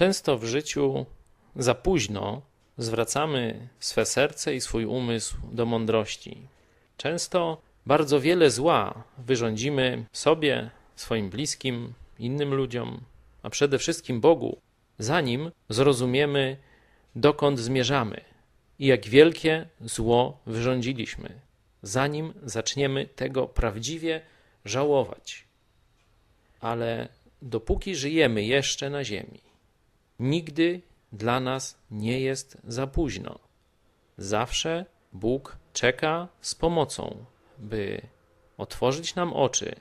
Często w życiu za późno zwracamy swe serce i swój umysł do mądrości. Często bardzo wiele zła wyrządzimy sobie, swoim bliskim, innym ludziom, a przede wszystkim Bogu, zanim zrozumiemy, dokąd zmierzamy i jak wielkie zło wyrządziliśmy, zanim zaczniemy tego prawdziwie żałować. Ale dopóki żyjemy jeszcze na Ziemi, Nigdy dla nas nie jest za późno. Zawsze Bóg czeka z pomocą, by otworzyć nam oczy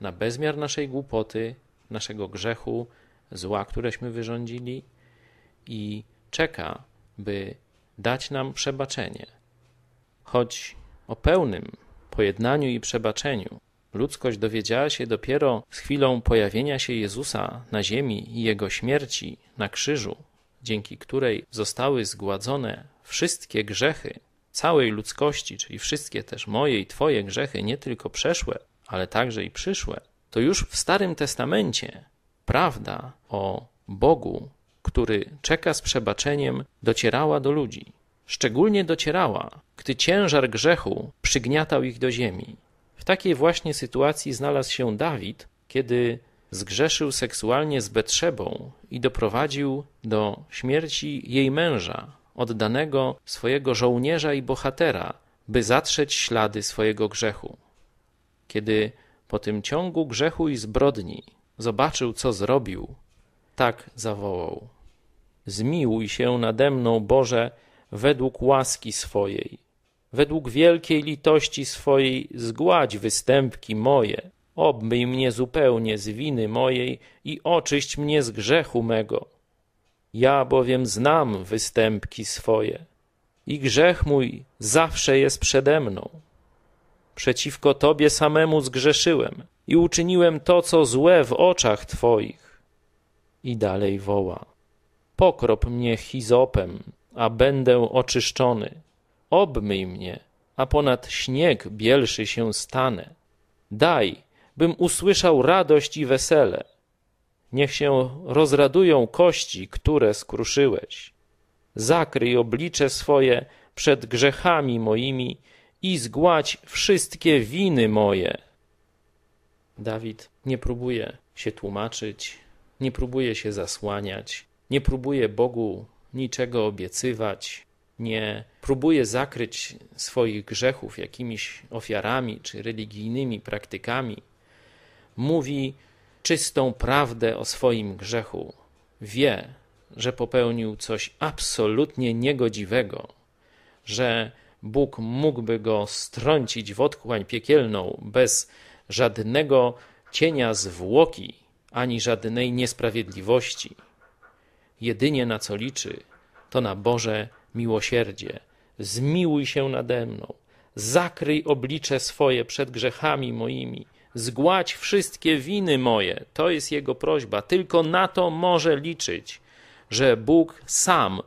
na bezmiar naszej głupoty, naszego grzechu, zła, któreśmy wyrządzili, i czeka, by dać nam przebaczenie. Choć o pełnym pojednaniu i przebaczeniu Ludzkość dowiedziała się dopiero z chwilą pojawienia się Jezusa na ziemi i jego śmierci na krzyżu, dzięki której zostały zgładzone wszystkie grzechy całej ludzkości, czyli wszystkie też moje i Twoje grzechy, nie tylko przeszłe, ale także i przyszłe, to już w Starym Testamencie prawda o Bogu, który czeka z przebaczeniem, docierała do ludzi. Szczególnie docierała, gdy ciężar grzechu przygniatał ich do ziemi. W takiej właśnie sytuacji znalazł się Dawid, kiedy zgrzeszył seksualnie z Betrzebą i doprowadził do śmierci jej męża, oddanego swojego żołnierza i bohatera, by zatrzeć ślady swojego grzechu. Kiedy po tym ciągu grzechu i zbrodni zobaczył, co zrobił, tak zawołał: Zmiłuj się nade mną, Boże, według łaski swojej Według wielkiej litości swojej zgładź występki moje, obmyj mnie zupełnie z winy mojej i oczyść mnie z grzechu mego. Ja bowiem znam występki swoje i grzech mój zawsze jest przede mną. Przeciwko Tobie samemu zgrzeszyłem i uczyniłem to, co złe w oczach Twoich. I dalej woła: Pokrop mnie hisopem, a będę oczyszczony. Obmyj mnie, a ponad śnieg bielszy się stanę. Daj, bym usłyszał radość i wesele. Niech się rozradują kości, które skruszyłeś. Zakryj oblicze swoje przed grzechami moimi i zgładź wszystkie winy moje. Dawid nie próbuje się tłumaczyć, nie próbuje się zasłaniać, nie próbuje Bogu niczego obiecywać, nie próbuje zakryć swoich grzechów jakimiś ofiarami czy religijnymi praktykami, mówi czystą prawdę o swoim grzechu, wie, że popełnił coś absolutnie niegodziwego, że Bóg mógłby go strącić w otchłań piekielną bez żadnego cienia zwłoki ani żadnej niesprawiedliwości. Jedynie na co liczy, to na Boże miłosierdzie, zmiłuj się nade mną, zakryj oblicze swoje przed grzechami moimi, zgładź wszystkie winy moje. To jest jego prośba. Tylko na to może liczyć, że Bóg sam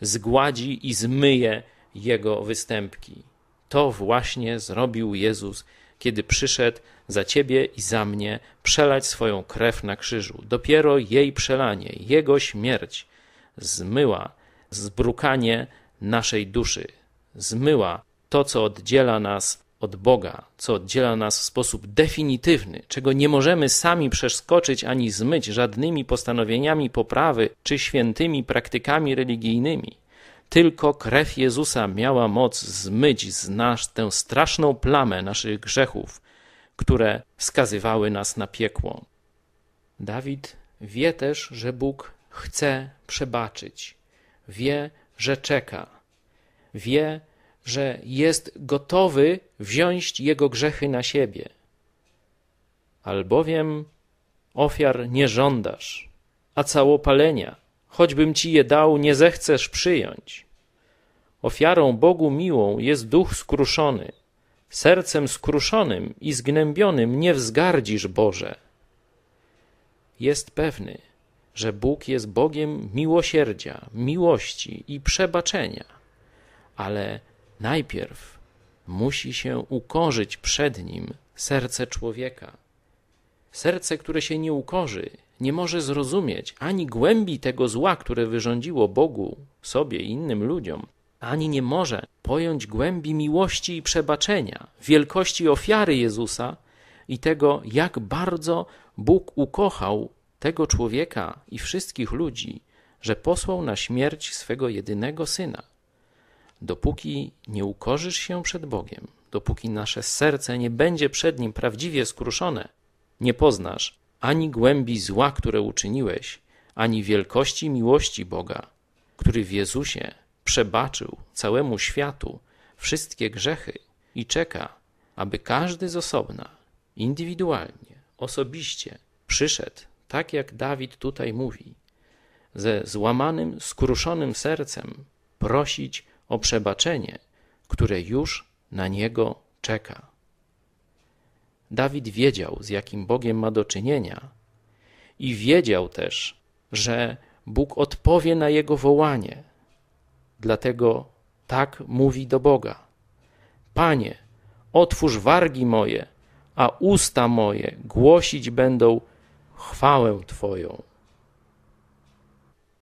zgładzi i zmyje jego występki. To właśnie zrobił Jezus, kiedy przyszedł za ciebie i za mnie przelać swoją krew na krzyżu. Dopiero jej przelanie, jego śmierć zmyła zbrukanie naszej duszy, zmyła to, co oddziela nas od Boga, co oddziela nas w sposób definitywny, czego nie możemy sami przeskoczyć ani zmyć żadnymi postanowieniami poprawy czy świętymi praktykami religijnymi. Tylko krew Jezusa miała moc zmyć z nas tę straszną plamę naszych grzechów, które skazywały nas na piekło. Dawid wie też, że Bóg chce przebaczyć, wie, że czeka. Wie, że jest gotowy wziąć jego grzechy na siebie. Albowiem ofiar nie żądasz, a całopalenia, choćbym ci je dał, nie zechcesz przyjąć. Ofiarą Bogu miłą jest duch skruszony. Sercem skruszonym i zgnębionym nie wzgardzisz Boże. Jest pewny, że Bóg jest Bogiem miłosierdzia, miłości i przebaczenia, ale najpierw musi się ukorzyć przed Nim serce człowieka. Serce, które się nie ukorzy, nie może zrozumieć ani głębi tego zła, które wyrządziło Bogu, sobie i innym ludziom, ani nie może pojąć głębi miłości i przebaczenia, wielkości ofiary Jezusa i tego, jak bardzo Bóg ukochał tego człowieka i wszystkich ludzi, że posłał na śmierć swego jedynego syna. Dopóki nie ukorzysz się przed Bogiem, dopóki nasze serce nie będzie przed nim prawdziwie skruszone, nie poznasz ani głębi zła, które uczyniłeś, ani wielkości miłości Boga, który w Jezusie przebaczył całemu światu wszystkie grzechy i czeka, aby każdy z osobna, indywidualnie, osobiście przyszedł tak jak Dawid tutaj mówi, ze złamanym, skruszonym sercem prosić o przebaczenie, które już na niego czeka. Dawid wiedział, z jakim Bogiem ma do czynienia i wiedział też, że Bóg odpowie na jego wołanie. Dlatego tak mówi do Boga: Panie, otwórz wargi moje, a usta moje głosić będą chwałę Twoją.